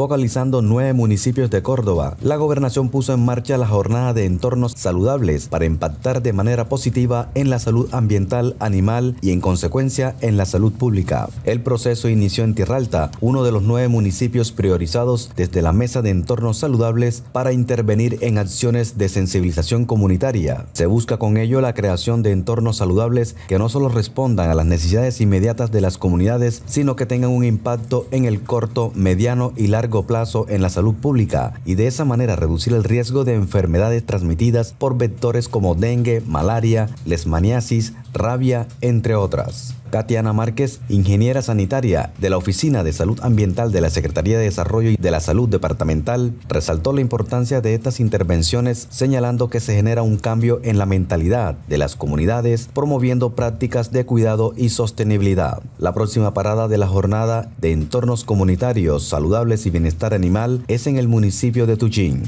focalizando nueve municipios de Córdoba, la gobernación puso en marcha la jornada de entornos saludables para impactar de manera positiva en la salud ambiental, animal y en consecuencia en la salud pública. El proceso inició en Tirralta... uno de los nueve municipios priorizados desde la Mesa de Entornos Saludables para intervenir en acciones de sensibilización comunitaria. Se busca con ello la creación de entornos saludables que no solo respondan a las necesidades inmediatas de las comunidades, sino que tengan un impacto en el corto, mediano y largo plazo en la salud pública y de esa manera reducir el riesgo de enfermedades transmitidas por vectores como dengue, malaria, lesmaniasis, rabia, entre otras. Katiana Márquez, ingeniera sanitaria de la Oficina de Salud Ambiental de la Secretaría de Desarrollo y de la Salud Departamental, resaltó la importancia de estas intervenciones señalando que se genera un cambio en la mentalidad de las comunidades promoviendo prácticas de cuidado y sostenibilidad. La próxima parada de la jornada de entornos comunitarios saludables y bienestar animal es en el municipio de Tuchín.